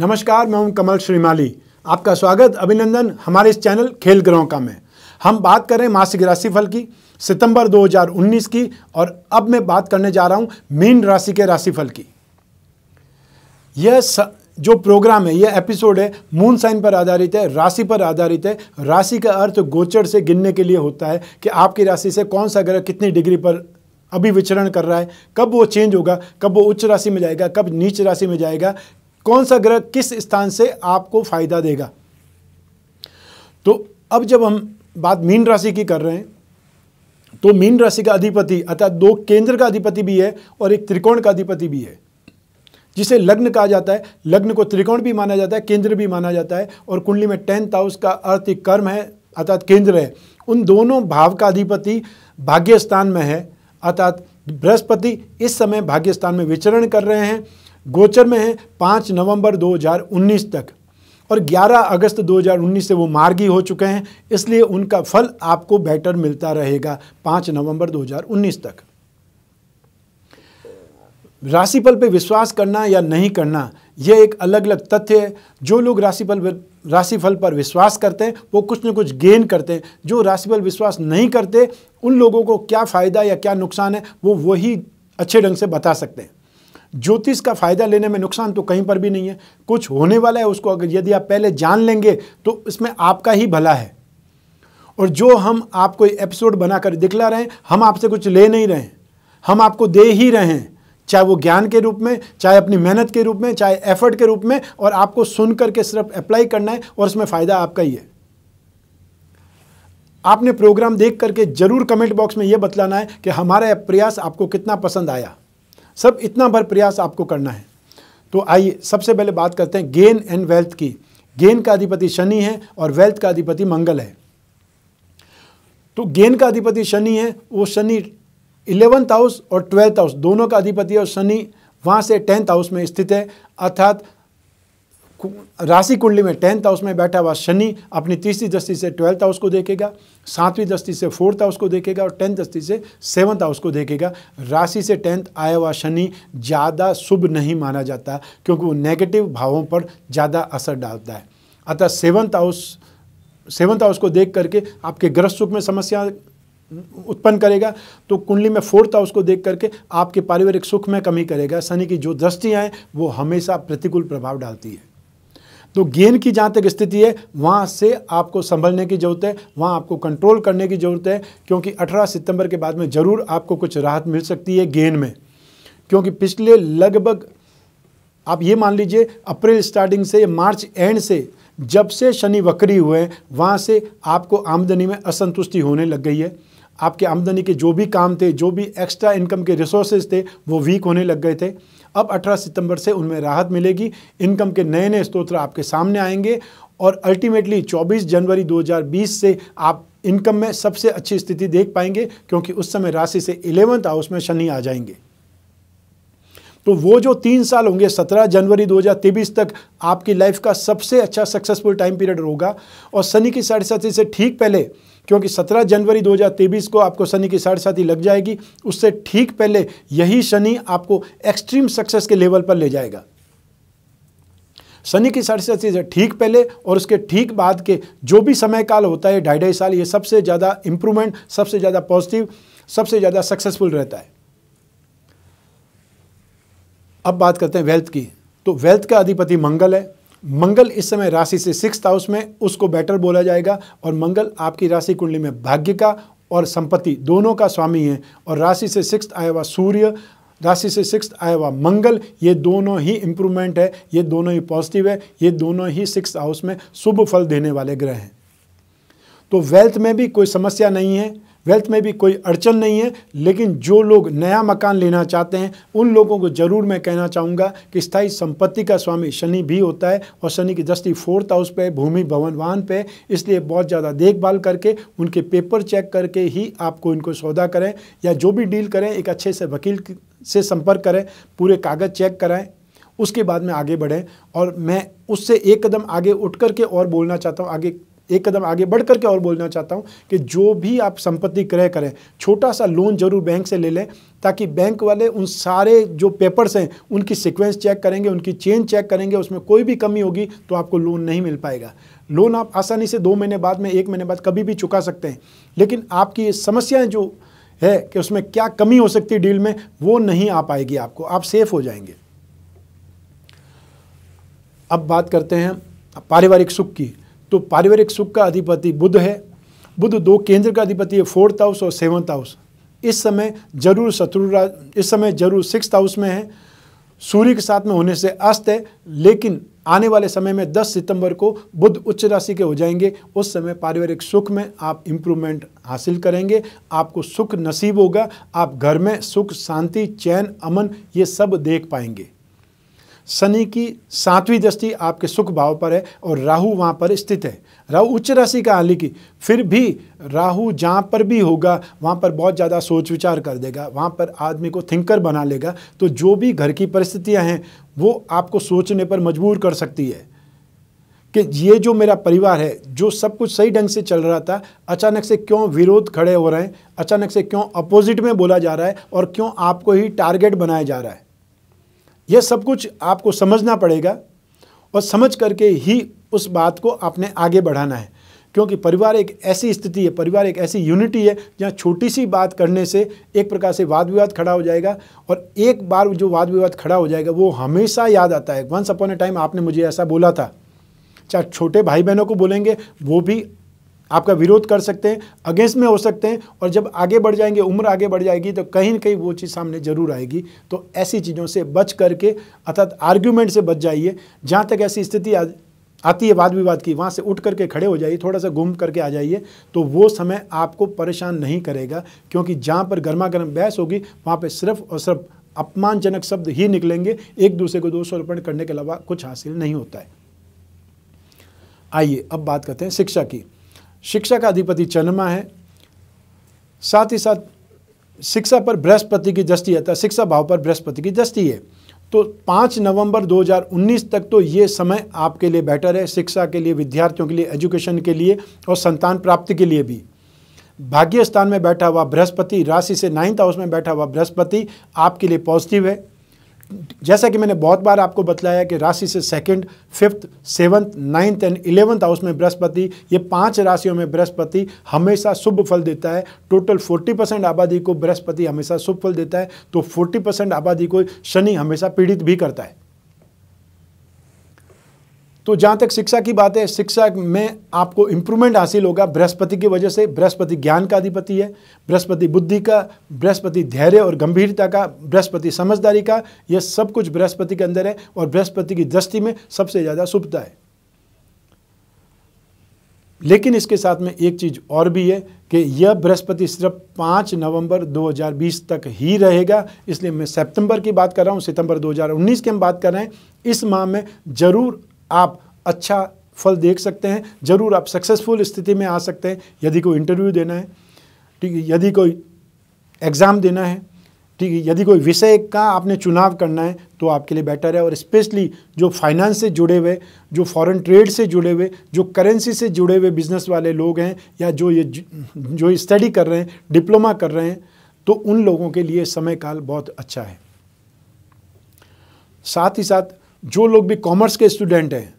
नमस्कार मैं हूं कमल श्रीमाली आपका स्वागत अभिनंदन हमारे इस चैनल खेल ग्रहों का में हम बात कर रहे हैं मासिक राशिफल की सितंबर 2019 की और अब मैं बात करने जा रहा हूं मीन राशि के राशिफल की यह स, जो प्रोग्राम है यह एपिसोड है मून साइन पर आधारित है राशि पर आधारित है राशि का अर्थ गोचर से गिनने के लिए होता है कि आपकी राशि से कौन सा ग्रह कितनी डिग्री पर अभी विचरण कर रहा है कब वो चेंज होगा कब वो उच्च राशि में जाएगा कब नीच राशि में जाएगा कौन सा ग्रह किस स्थान से आपको फायदा देगा तो अब जब हम बात मीन राशि की कर रहे हैं तो मीन राशि का अधिपति अर्थात दो केंद्र का अधिपति भी है और एक त्रिकोण का अधिपति भी है जिसे लग्न कहा जाता है लग्न को त्रिकोण भी माना जाता है केंद्र भी माना जाता है और कुंडली में टेंथ हाउस का अर्थ कर्म है अर्थात केंद्र है उन दोनों भाव का अधिपति भाग्य स्थान में है अर्थात बृहस्पति इस समय भाग्य स्थान में विचरण कर रहे हैं गोचर में है पाँच नवंबर 2019 तक और 11 अगस्त 2019 से वो मार्गी हो चुके हैं इसलिए उनका फल आपको बेटर मिलता रहेगा पाँच नवंबर 2019 तक राशिफल पे विश्वास करना या नहीं करना ये एक अलग अलग तथ्य है जो लोग राशिफल राशिफल पर विश्वास करते हैं वो कुछ न कुछ गेन करते हैं जो राशिफल विश्वास नहीं करते उन लोगों को क्या फ़ायदा या क्या नुकसान है वो वही अच्छे ढंग से बता सकते हैं ज्योतिष का फ़ायदा लेने में नुकसान तो कहीं पर भी नहीं है कुछ होने वाला है उसको अगर यदि आप पहले जान लेंगे तो इसमें आपका ही भला है और जो हम आपको एपिसोड बनाकर दिखला रहे हैं हम आपसे कुछ ले नहीं रहे हम आपको दे ही रहे हैं चाहे वो ज्ञान के रूप में चाहे अपनी मेहनत के रूप में चाहे एफर्ट के रूप में और आपको सुन करके सिर्फ अप्लाई करना है और उसमें फ़ायदा आपका ही है आपने प्रोग्राम देख करके ज़रूर कमेंट बॉक्स में यह बतलाना है कि हमारा प्रयास आपको कितना पसंद आया सब इतना भर प्रयास आपको करना है तो आइए सबसे पहले बात करते हैं गेन एंड वेल्थ की गेन का अधिपति शनि है और वेल्थ का अधिपति मंगल है तो गेन का अधिपति शनि है वो शनि इलेवंथ हाउस और ट्वेल्थ हाउस दोनों का अधिपति है और शनि वहाँ से टेंथ हाउस में स्थित है अर्थात राशि कुंडली में टेंथ हाउस में बैठा हुआ शनि अपनी तीसरी दृष्टि से ट्वेल्थ हाउस को देखेगा सातवीं दृष्टि से फोर्थ हाउस को देखेगा और टेंथ दृष्टि से सेवन्थ हाउस को देखेगा राशि से टेंथ आया हुआ शनि ज़्यादा शुभ नहीं माना जाता क्योंकि वो नेगेटिव भावों पर ज़्यादा असर डालता है अतः सेवन्थ हाउस सेवन्थ हाउस को देख करके आपके ग्रस्त सुख में समस्या उत्पन्न करेगा तो कुंडली में फोर्थ हाउस को देख करके आपके पारिवारिक सुख में कमी करेगा शनि की जो दृष्टियाँ हैं वो हमेशा प्रतिकूल प्रभाव डालती है तो गेंद की जहाँ तक स्थिति है वहाँ से आपको संभलने की ज़रूरत है वहाँ आपको कंट्रोल करने की ज़रूरत है क्योंकि 18 सितंबर के बाद में ज़रूर आपको कुछ राहत मिल सकती है गेंद में क्योंकि पिछले लगभग आप ये मान लीजिए अप्रैल स्टार्टिंग से मार्च एंड से जब से शनि वक्री हुए हैं वहाँ से आपको आमदनी में असंतुष्टि होने लग गई है आपके आमदनी के जो भी काम थे जो भी एक्स्ट्रा इनकम के रिसोर्सेज थे वो वीक होने लग गए थे अब 18 सितंबर से उनमें राहत मिलेगी इनकम के नए नए स्त्रोत्र आपके सामने आएंगे और अल्टीमेटली 24 जनवरी 2020 से आप इनकम में सबसे अच्छी स्थिति देख पाएंगे क्योंकि उस समय राशि से इलेवंथ हाउस में शनि आ जाएंगे तो वो जो तीन साल होंगे सत्रह जनवरी 2023 तक आपकी लाइफ का सबसे अच्छा सक्सेसफुल टाइम पीरियड होगा और शनि की साढ़े साथी से ठीक पहले क्योंकि 17 जनवरी 2023 को आपको शनि की साढ़े साथी लग जाएगी उससे ठीक पहले यही शनि आपको एक्सट्रीम सक्सेस के लेवल पर ले जाएगा शनि की साढ़े सात से ठीक पहले और उसके ठीक बाद के जो भी समय काल होता है ढाई ढाई साल ये सबसे ज़्यादा इंप्रूवमेंट सबसे ज़्यादा पॉजिटिव सबसे ज़्यादा सक्सेसफुल रहता है अब बात करते हैं वेल्थ की तो वेल्थ का अधिपति मंगल है मंगल इस समय राशि से सिक्स हाउस में उसको बेटर बोला जाएगा और मंगल आपकी राशि कुंडली में भाग्य का और संपत्ति दोनों का स्वामी है और राशि से सिक्स आया हुआ सूर्य राशि से सिक्स आया हुआ मंगल ये दोनों ही इम्प्रूवमेंट है ये दोनों ही पॉजिटिव है ये दोनों ही सिक्स हाउस में शुभ फल देने वाले ग्रह हैं तो वेल्थ में भी कोई समस्या नहीं है वेल्थ में भी कोई अड़चन नहीं है लेकिन जो लोग नया मकान लेना चाहते हैं उन लोगों को ज़रूर मैं कहना चाहूँगा कि स्थायी संपत्ति का स्वामी शनि भी होता है और शनि की दृष्टि फोर्थ हाउस पे भूमि भवन वाहन पे इसलिए बहुत ज़्यादा देखभाल करके उनके पेपर चेक करके ही आपको इनको सौदा करें या जो भी डील करें एक अच्छे से वकील से संपर्क करें पूरे कागज़ चेक कराएँ उसके बाद में आगे बढ़ें और मैं उससे एक कदम आगे उठ करके और बोलना चाहता हूँ आगे एक कदम आगे बढ़ करके और बोलना चाहता हूँ कि जो भी आप संपत्ति क्रय करें छोटा सा लोन जरूर बैंक से ले लें ताकि बैंक वाले उन सारे जो पेपर्स हैं उनकी सिक्वेंस चेक करेंगे उनकी चेन चेक करेंगे उसमें कोई भी कमी होगी तो आपको लोन नहीं मिल पाएगा लोन आप आसानी से दो महीने बाद में एक महीने बाद कभी भी चुका सकते हैं लेकिन आपकी ये समस्याएँ जो है कि उसमें क्या कमी हो सकती है डील में वो नहीं आ पाएगी आपको आप सेफ हो जाएंगे अब बात करते हैं पारिवारिक सुख की तो पारिवारिक सुख का अधिपति बुद्ध है बुद्ध दो केंद्र का अधिपति है फोर्थ हाउस और सेवंथ हाउस इस समय जरूर शत्रु इस समय जरूर सिक्स हाउस में है सूर्य के साथ में होने से अस्त है लेकिन आने वाले समय में 10 सितंबर को बुद्ध उच्च राशि के हो जाएंगे उस समय पारिवारिक सुख में आप इम्प्रूवमेंट हासिल करेंगे आपको सुख नसीब होगा आप घर में सुख शांति चैन अमन ये सब देख पाएंगे शनि की सातवीं दृष्टि आपके सुख भाव पर है और राहु वहाँ पर स्थित है राहु उच्च राशि का हाल की फिर भी राहु जहाँ पर भी होगा वहाँ पर बहुत ज़्यादा सोच विचार कर देगा वहाँ पर आदमी को थिंकर बना लेगा तो जो भी घर की परिस्थितियाँ हैं वो आपको सोचने पर मजबूर कर सकती है कि ये जो मेरा परिवार है जो सब कुछ सही ढंग से चल रहा था अचानक से क्यों विरोध खड़े हो रहे हैं अचानक से क्यों अपोजिट में बोला जा रहा है और क्यों आपको ही टारगेट बनाया जा रहा है यह सब कुछ आपको समझना पड़ेगा और समझ करके ही उस बात को आपने आगे बढ़ाना है क्योंकि परिवार एक ऐसी स्थिति है परिवार एक ऐसी यूनिटी है जहाँ छोटी सी बात करने से एक प्रकार से वाद विवाद खड़ा हो जाएगा और एक बार जो वाद विवाद खड़ा हो जाएगा वो हमेशा याद आता है वंस अपॉन ए टाइम आपने मुझे ऐसा बोला था चाहे छोटे भाई बहनों को बोलेंगे वो भी आपका विरोध कर सकते हैं अगेंस्ट में हो सकते हैं और जब आगे बढ़ जाएंगे उम्र आगे बढ़ जाएगी तो कहीं ना कहीं वो चीज़ सामने ज़रूर आएगी तो ऐसी चीज़ों से बच करके अर्थात आर्ग्यूमेंट से बच जाइए जहाँ तक ऐसी स्थिति आती है वाद विवाद की वहाँ से उठ करके खड़े हो जाइए थोड़ा सा घूम करके आ जाइए तो वो समय आपको परेशान नहीं करेगा क्योंकि जहाँ पर गर्मा गर्म बहस होगी वहाँ पर सिर्फ और सिर्फ अपमानजनक शब्द ही निकलेंगे एक दूसरे को दोष अर्पण करने के अलावा कुछ हासिल नहीं होता है आइए अब बात करते हैं शिक्षा की शिक्षा का अधिपति चन्मा है साथ ही साथ शिक्षा पर बृहस्पति की दृष्टि है शिक्षा भाव पर बृहस्पति की दृष्टि है तो 5 नवंबर 2019 तक तो ये समय आपके लिए बेटर है शिक्षा के लिए विद्यार्थियों के लिए एजुकेशन के लिए और संतान प्राप्ति के लिए भी भाग्य स्थान में बैठा हुआ बृहस्पति राशि से नाइन्थ हाउस में बैठा हुआ बृहस्पति आपके लिए पॉजिटिव है जैसा कि मैंने बहुत बार आपको बताया कि राशि से second, fifth seventh ninth and eleventh house में बृहस्पति ये पांच राशियों में बृहस्पति हमेशा शुभ फल देता है टोटल 40 परसेंट आबादी को बृहस्पति हमेशा शुभ फल देता है तो 40 परसेंट आबादी को शनि हमेशा पीड़ित भी करता है तो जहाँ तक शिक्षा की बात है शिक्षा में आपको इम्प्रूवमेंट हासिल होगा बृहस्पति की वजह से बृहस्पति ज्ञान का अधिपति है बृहस्पति बुद्धि का बृहस्पति धैर्य और गंभीरता का बृहस्पति समझदारी का यह सब कुछ बृहस्पति के अंदर है और बृहस्पति की दृष्टि में सबसे ज़्यादा शुभता है लेकिन इसके साथ में एक चीज़ और भी है कि यह बृहस्पति सिर्फ पाँच नवंबर 2020 तक ही रहेगा इसलिए मैं सितंबर की बात कर रहा हूँ सितंबर 2019 की हम बात कर रहे हैं इस माह में ज़रूर आप अच्छा फल देख सकते हैं ज़रूर आप सक्सेसफुल स्थिति में आ सकते हैं यदि कोई इंटरव्यू देना है ठीक है यदि कोई एग्ज़ाम देना है ठीक है यदि कोई विषय का आपने चुनाव करना है तो आपके लिए बेटर है और स्पेशली जो फाइनेंस से जुड़े हुए जो फॉरेन ट्रेड से जुड़े हुए जो करेंसी से जुड़े हुए बिजनेस वाले लोग हैं या जो ये जो स्टडी कर रहे हैं डिप्लोमा कर रहे हैं तो उन लोगों के लिए समय काल बहुत अच्छा है साथ ही साथ जो लोग भी कॉमर्स के स्टूडेंट हैं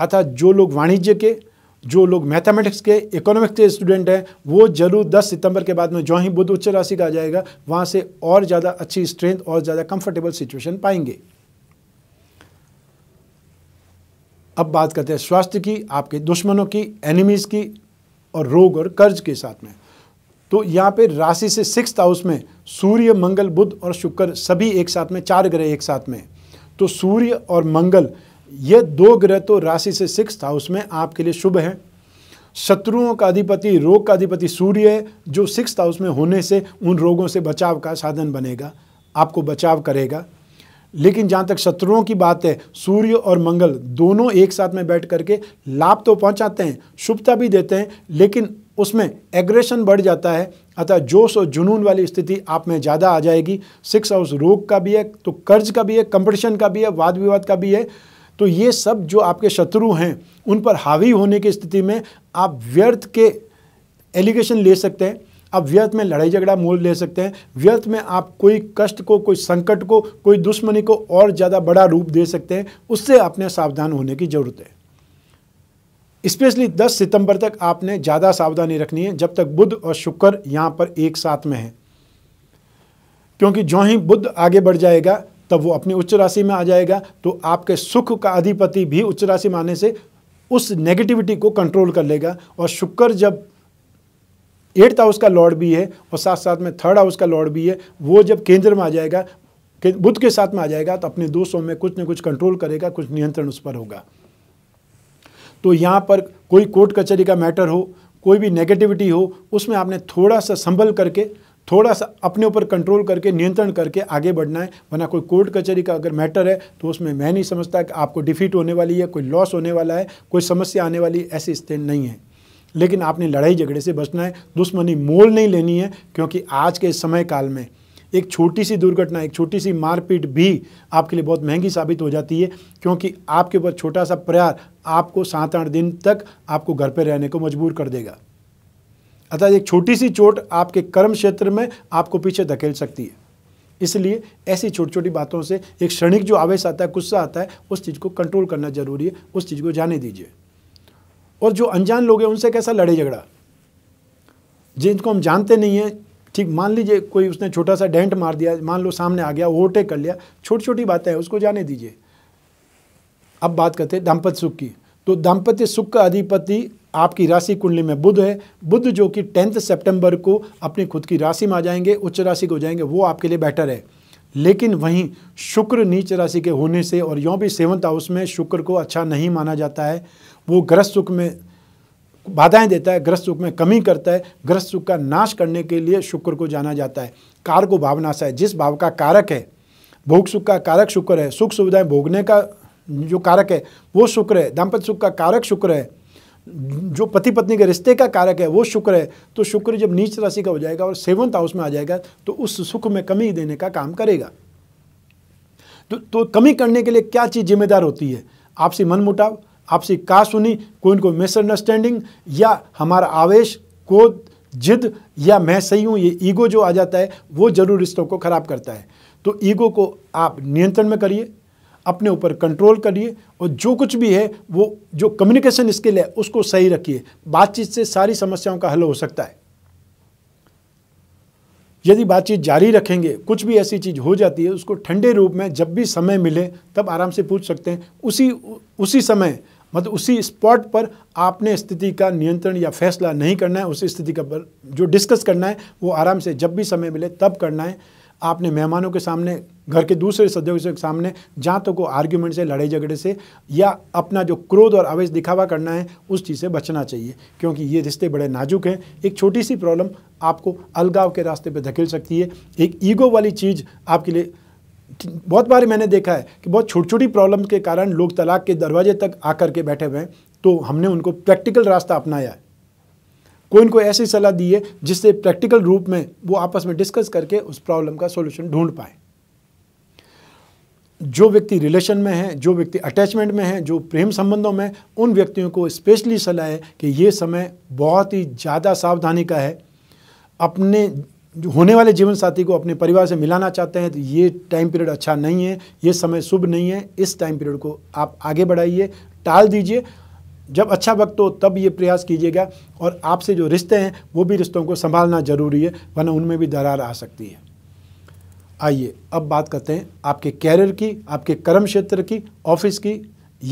अर्थात जो लोग वाणिज्य के जो लोग मैथमेटिक्स के इकोनॉमिक्स के स्टूडेंट हैं वो जरूर 10 सितंबर के बाद में जो ही बुद्ध उच्च राशि का आ जाएगा वहाँ से और ज़्यादा अच्छी स्ट्रेंथ और ज़्यादा कंफर्टेबल सिचुएशन पाएंगे अब बात करते हैं स्वास्थ्य की आपके दुश्मनों की एनिमीज़ की और रोग और कर्ज के साथ में तो यहाँ पे राशि से सिक्स हाउस में सूर्य मंगल बुध और शुक्र सभी एक साथ में चार ग्रह एक साथ में तो सूर्य और मंगल ये दो ग्रह तो राशि से सिक्स हाउस में आपके लिए शुभ हैं शत्रुओं का अधिपति रोग का अधिपति सूर्य है जो सिक्स हाउस में होने से उन रोगों से बचाव का साधन बनेगा आपको बचाव करेगा लेकिन जहाँ तक शत्रुओं की बात है सूर्य और मंगल दोनों एक साथ में बैठ करके लाभ तो पहुँचाते हैं शुभता भी देते हैं लेकिन उसमें एग्रेशन बढ़ जाता है अतः जोश और जुनून वाली स्थिति आप में ज़्यादा आ जाएगी सिक्स हाउस रोग का भी है तो कर्ज का भी है कंपटीशन का भी है वाद विवाद का भी है तो ये सब जो आपके शत्रु हैं उन पर हावी होने की स्थिति में आप व्यर्थ के एलिगेशन ले सकते हैं आप व्यर्थ में लड़ाई झगड़ा मोल ले सकते हैं व्यर्थ में आप कोई कष्ट को कोई संकट को कोई दुश्मनी को और ज़्यादा बड़ा रूप दे सकते हैं उससे आपने सावधान होने की ज़रूरत है स्पेशली 10 सितंबर तक आपने ज़्यादा सावधानी रखनी है जब तक बुध और शुक्र यहाँ पर एक साथ में हैं क्योंकि जो ही बुध आगे बढ़ जाएगा तब वो अपनी उच्च राशि में आ जाएगा तो आपके सुख का अधिपति भी उच्च राशि में आने से उस नेगेटिविटी को कंट्रोल कर लेगा और शुक्र जब एट्थ हाउस का लॉर्ड भी है और साथ साथ में थर्ड हाउस का लॉर्ड भी है वो जब केंद्र में आ जाएगा बुद्ध के साथ में आ जाएगा तो अपने दोषों में कुछ ना कुछ कंट्रोल करेगा कुछ नियंत्रण उस पर होगा तो यहाँ पर कोई कोर्ट कचहरी का मैटर हो कोई भी नेगेटिविटी हो उसमें आपने थोड़ा सा संभल करके थोड़ा सा अपने ऊपर कंट्रोल करके नियंत्रण करके आगे बढ़ना है वरना कोई कोर्ट कचहरी का अगर मैटर है तो उसमें मैं नहीं समझता कि आपको डिफीट होने वाली है कोई लॉस होने वाला है कोई समस्या आने वाली ऐसी स्थिति नहीं है लेकिन आपने लड़ाई झगड़े से बचना है दुश्मनी मोल नहीं लेनी है क्योंकि आज के समय काल में एक छोटी सी दुर्घटना एक छोटी सी मारपीट भी आपके लिए बहुत महंगी साबित हो जाती है क्योंकि आपके ऊपर छोटा सा प्रयार आपको सात आठ दिन तक आपको घर पर रहने को मजबूर कर देगा अतः एक छोटी सी चोट आपके कर्म क्षेत्र में आपको पीछे धकेल सकती है इसलिए ऐसी छोटी छोटी बातों से एक क्षणिक जो आवेश आता है गुस्सा आता है उस चीज़ को कंट्रोल करना जरूरी है उस चीज़ को जाने दीजिए और जो अनजान लोग हैं उनसे कैसा लड़े झगड़ा जिनको हम जानते नहीं हैं ठीक मान लीजिए कोई उसने छोटा सा डेंट मार दिया मान लो सामने आ गया ओवरटेक कर लिया छोटी छोटी बातें हैं उसको जाने दीजिए अब बात करते हैं दाम्पत्य सुख की तो दाम्पत्य सुख का अधिपति आपकी राशि कुंडली में बुध है बुध जो कि टेंथ सेप्टेम्बर को अपनी खुद की राशि में आ जाएंगे उच्च राशि को जाएंगे वो आपके लिए बेटर है लेकिन वहीं शुक्र नीच राशि के होने से और यों भी सेवंथ हाउस में शुक्र को अच्छा नहीं माना जाता है वो ग्रस्त सुख में बाधाएं देता है ग्रस्त सुख में कमी करता है ग्रस्त सुख का नाश करने के लिए शुक्र को जाना जाता है कार को भावनाशा है जिस भाव का कारक है भोग सुख का कारक शुक्र है सुख सुविधाएं भोगने का जो कारक है वो शुक्र है दाम्पत्य सुख का कारक शुक्र है जो पति पत्नी के रिश्ते का कारक है वो शुक्र है तो शुक्र जब नीच राशि का हो जाएगा और सेवंथ हाउस में आ जाएगा तो उस सुख में कमी देने का काम करेगा तो, तो कमी करने के लिए क्या चीज़ जिम्मेदार होती है आपसी मनमुटाव आपसी का सुनी कोई इनको मिसअंडरस्टैंडिंग या हमारा आवेश कोद जिद या मैं सही हूँ ये ईगो जो आ जाता है वो जरूर रिश्तों को ख़राब करता है तो ईगो को आप नियंत्रण में करिए अपने ऊपर कंट्रोल करिए और जो कुछ भी है वो जो कम्युनिकेशन स्किल है उसको सही रखिए बातचीत से सारी समस्याओं का हल हो सकता है यदि बातचीत जारी रखेंगे कुछ भी ऐसी चीज़ हो जाती है उसको ठंडे रूप में जब भी समय मिले तब आराम से पूछ सकते हैं उसी उसी समय मतलब उसी स्पॉट पर आपने स्थिति का नियंत्रण या फैसला नहीं करना है उसी स्थिति का पर जो डिस्कस करना है वो आराम से जब भी समय मिले तब करना है आपने मेहमानों के सामने घर के दूसरे सदस्यों के सामने जहाँ तक वो आर्ग्यूमेंट से लड़ाई झगड़े से या अपना जो क्रोध और आवेश दिखावा करना है उस चीज़ से बचना चाहिए क्योंकि ये रिश्ते बड़े नाजुक हैं एक छोटी सी प्रॉब्लम आपको अलगाव के रास्ते पर धकेल सकती है एक ईगो वाली चीज़ आपके लिए बहुत बार मैंने देखा है कि बहुत छोटी छोटी प्रॉब्लम के कारण लोग तलाक के दरवाजे तक आकर के बैठे हुए हैं तो हमने उनको प्रैक्टिकल रास्ता अपनाया है कोई इनको ऐसी सलाह दी है जिससे प्रैक्टिकल रूप में वो आपस में डिस्कस करके उस प्रॉब्लम का सोल्यूशन ढूंढ पाए जो व्यक्ति रिलेशन में है जो व्यक्ति अटैचमेंट में है जो प्रेम संबंधों में उन व्यक्तियों को स्पेशली सलाह है कि ये समय बहुत ही ज़्यादा सावधानी का है अपने जो होने वाले जीवन साथी को अपने परिवार से मिलाना चाहते हैं तो ये टाइम पीरियड अच्छा नहीं है ये समय शुभ नहीं है इस टाइम पीरियड को आप आगे बढ़ाइए टाल दीजिए जब अच्छा वक्त हो तब ये प्रयास कीजिएगा और आपसे जो रिश्ते हैं वो भी रिश्तों को संभालना जरूरी है वरना उनमें भी दरार आ सकती है आइए अब बात करते हैं आपके कैरियर की आपके कर्म क्षेत्र की ऑफिस की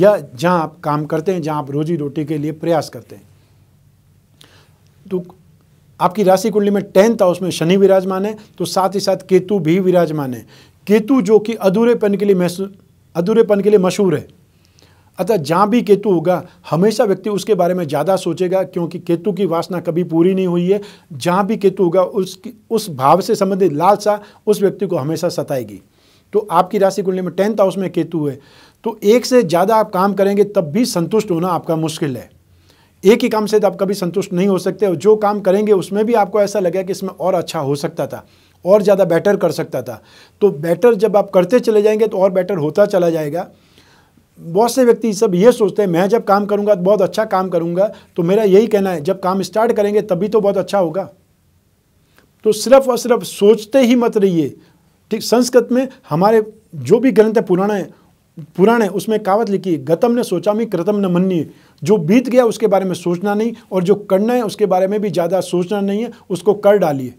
या जहां आप काम करते हैं जहां आप रोजी रोटी के लिए प्रयास करते हैं तो आपकी राशि कुंडली में टेंथ हाउस में शनि विराजमान है तो साथ ही साथ केतु भी विराजमान है केतु जो कि अधूरेपन के लिए अधूरेपन के लिए मशहूर है अतः जहाँ भी केतु होगा हमेशा व्यक्ति उसके बारे में ज़्यादा सोचेगा क्योंकि केतु की वासना कभी पूरी नहीं हुई है जहाँ भी केतु होगा उसकी उस भाव से संबंधित लालसा उस व्यक्ति को हमेशा सताएगी तो आपकी राशि कुंडली में टेंथ हाउस में केतु है तो एक से ज़्यादा आप काम करेंगे तब भी संतुष्ट होना आपका मुश्किल है एक ही काम से आप कभी संतुष्ट नहीं हो सकते और जो काम करेंगे उसमें भी आपको ऐसा लगे कि इसमें और अच्छा हो सकता था और ज़्यादा बेटर कर सकता था तो बेटर जब आप करते चले जाएंगे तो और बेटर होता चला जाएगा बहुत से व्यक्ति सब ये सोचते हैं मैं जब काम करूँगा तो बहुत अच्छा काम करूँगा तो मेरा यही कहना है जब काम स्टार्ट करेंगे तभी तो बहुत अच्छा होगा तो सिर्फ और सिर्फ सोचते ही मत रहिए ठीक संस्कृत में हमारे जो भी ग्रंथ है पुराना है पुराण है उसमें कावत लिखी है गतम ने सोचा मैं कृतम न मन्नी जो बीत गया उसके बारे में सोचना नहीं और जो करना है उसके बारे में भी ज़्यादा सोचना नहीं है उसको कर डालिए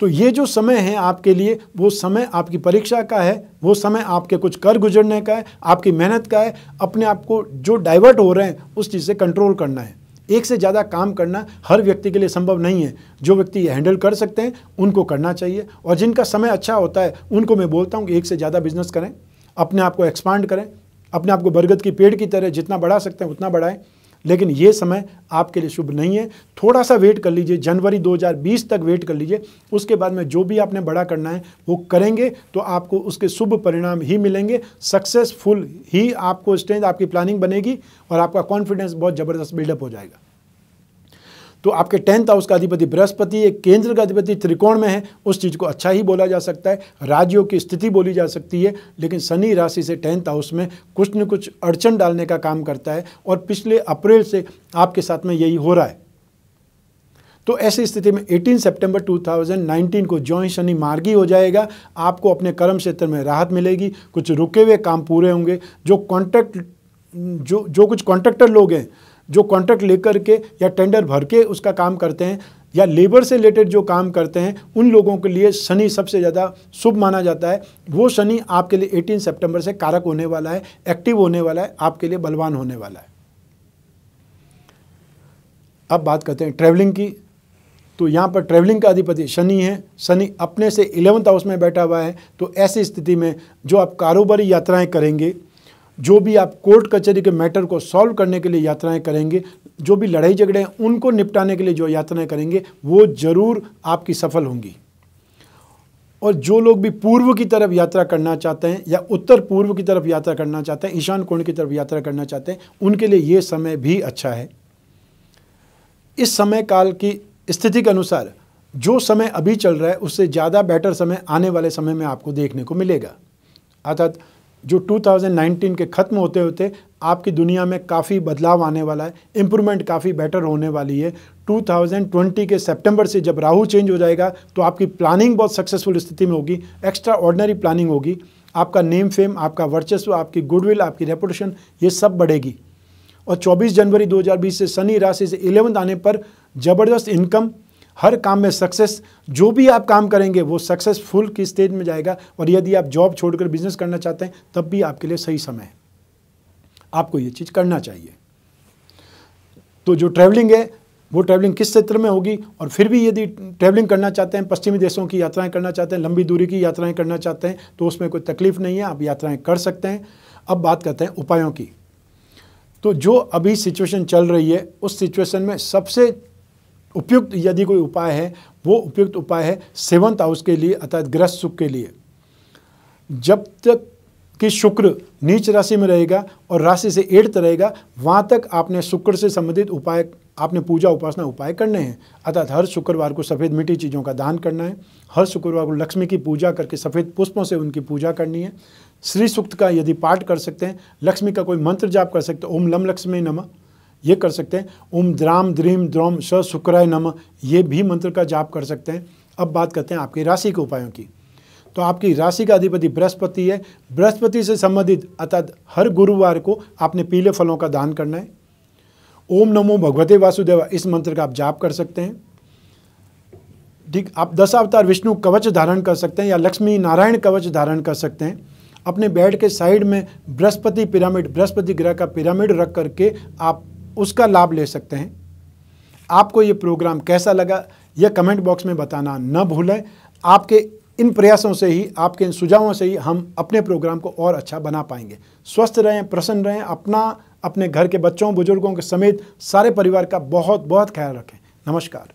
तो ये जो समय है आपके लिए वो समय आपकी परीक्षा का है वो समय आपके कुछ कर गुजरने का है आपकी मेहनत का है अपने आप को जो डाइवर्ट हो रहे हैं उस चीज़ से कंट्रोल करना है एक से ज़्यादा काम करना हर व्यक्ति के लिए संभव नहीं है जो व्यक्ति हैंडल कर सकते हैं उनको करना चाहिए और जिनका समय अच्छा होता है उनको मैं बोलता हूँ कि एक से ज़्यादा बिजनेस करें अपने आप को एक्सपांड करें अपने आप को बरगद की पेड़ की तरह जितना बढ़ा सकते हैं उतना बढ़ाएं लेकिन ये समय आपके लिए शुभ नहीं है थोड़ा सा वेट कर लीजिए जनवरी 2020 तक वेट कर लीजिए उसके बाद में जो भी आपने बड़ा करना है वो करेंगे तो आपको उसके शुभ परिणाम ही मिलेंगे सक्सेसफुल ही आपको स्टेज आपकी प्लानिंग बनेगी और आपका कॉन्फिडेंस बहुत ज़बरदस्त बिल्डअप हो जाएगा तो आपके टेंथ हाउस का अधिपति बृहस्पति एक केंद्र का अधिपति त्रिकोण में है उस चीज़ को अच्छा ही बोला जा सकता है राज्यों की स्थिति बोली जा सकती है लेकिन शनि राशि से टेंथ हाउस में कुछ न कुछ अड़चन डालने का काम करता है और पिछले अप्रैल से आपके साथ में यही हो रहा है तो ऐसी स्थिति में 18 सितंबर 2019 को जॉइन शनि मार्गी हो जाएगा आपको अपने कर्म क्षेत्र में राहत मिलेगी कुछ रुके हुए काम पूरे होंगे जो कॉन्ट्रैक्ट जो जो कुछ कॉन्ट्रैक्टर लोग हैं जो कॉन्ट्रैक्ट लेकर के या टेंडर भर के उसका काम करते हैं या लेबर से रिलेटेड जो काम करते हैं उन लोगों के लिए शनि सबसे ज़्यादा शुभ माना जाता है वो शनि आपके लिए 18 सितंबर से कारक होने वाला है एक्टिव होने वाला है आपके लिए बलवान होने वाला है अब बात करते हैं ट्रैवलिंग की तो यहाँ पर ट्रैवलिंग का अधिपति शनि है शनि अपने से इलेवंथ हाउस में बैठा हुआ है तो ऐसी स्थिति में जो आप कारोबारी यात्राएं करेंगे जो भी आप कोर्ट कचहरी के मैटर को सॉल्व करने के लिए यात्राएं करेंगे जो भी लड़ाई झगड़े हैं उनको निपटाने के लिए जो यात्राएं करेंगे वो ज़रूर आपकी सफल होंगी और जो लोग भी पूर्व की तरफ यात्रा करना चाहते हैं या उत्तर पूर्व की तरफ यात्रा करना चाहते हैं ईशान कोण की तरफ यात्रा करना चाहते हैं उनके लिए ये समय भी अच्छा है इस समय काल की स्थिति के अनुसार जो समय अभी चल रहा है उससे ज़्यादा बेटर समय आने वाले समय में आपको देखने को मिलेगा अर्थात जो 2019 के ख़त्म होते होते आपकी दुनिया में काफ़ी बदलाव आने वाला है इम्प्रूवमेंट काफ़ी बेटर होने वाली है 2020 के सितंबर से जब राहु चेंज हो जाएगा तो आपकी प्लानिंग बहुत सक्सेसफुल स्थिति में होगी एक्स्ट्रा ऑर्डनरी प्लानिंग होगी आपका नेम फेम आपका वर्चस्व आपकी गुडविल आपकी रेपुटेशन ये सब बढ़ेगी और 24 जनवरी 2020 से शनि राशि से इलेवंथ आने पर ज़बरदस्त इनकम हर काम में सक्सेस जो भी आप काम करेंगे वो सक्सेसफुल की स्टेज में जाएगा और यदि आप जॉब छोड़कर बिजनेस करना चाहते हैं तब भी आपके लिए सही समय है आपको ये चीज़ करना चाहिए तो जो ट्रैवलिंग है वो ट्रैवलिंग किस क्षेत्र में होगी और फिर भी यदि ट्रैवलिंग करना चाहते हैं पश्चिमी देशों की यात्राएं करना चाहते हैं लंबी दूरी की यात्राएं करना चाहते हैं तो उसमें कोई तकलीफ नहीं है आप यात्राएं कर सकते हैं अब बात करते हैं उपायों की तो जो अभी सिचुएशन चल रही है उस सिचुएशन में सबसे उपयुक्त यदि कोई उपाय है वो उपयुक्त उपाय है सेवंथ हाउस के लिए अर्थात ग्रस्त सुख के लिए जब तक कि शुक्र नीच राशि में रहेगा और राशि से एड़त रहेगा वहाँ तक आपने शुक्र से संबंधित उपाय आपने पूजा उपासना उपाय करने हैं अर्थात हर शुक्रवार को सफ़ेद मीठी चीज़ों का दान करना है हर शुक्रवार को लक्ष्मी की पूजा करके सफ़ेद पुष्पों से उनकी पूजा करनी है श्री सूक्त का यदि पाठ कर सकते हैं लक्ष्मी का कोई मंत्र जाप कर सकते हैं ओम लम लक्ष्मी नमः ये कर सकते हैं ओम द्राम द्रीम द्रोम स शुक्राय नम ये भी मंत्र का जाप कर सकते हैं अब बात करते हैं आपकी राशि के उपायों की तो आपकी राशि का अधिपति बृहस्पति है बृहस्पति से संबंधित अर्थात हर गुरुवार को आपने पीले फलों का दान करना है ओम नमो भगवते वासुदेवा इस मंत्र का आप जाप कर सकते हैं ठीक आप दस अवतार विष्णु कवच धारण कर सकते हैं या लक्ष्मी नारायण कवच धारण कर सकते हैं अपने बेड के साइड में बृहस्पति पिरामिड बृहस्पति ग्रह का पिरामिड रख करके आप उसका लाभ ले सकते हैं आपको ये प्रोग्राम कैसा लगा यह कमेंट बॉक्स में बताना न भूलें आपके इन प्रयासों से ही आपके इन सुझावों से ही हम अपने प्रोग्राम को और अच्छा बना पाएंगे स्वस्थ रहें प्रसन्न रहें अपना अपने घर के बच्चों बुजुर्गों के समेत सारे परिवार का बहुत बहुत ख्याल रखें नमस्कार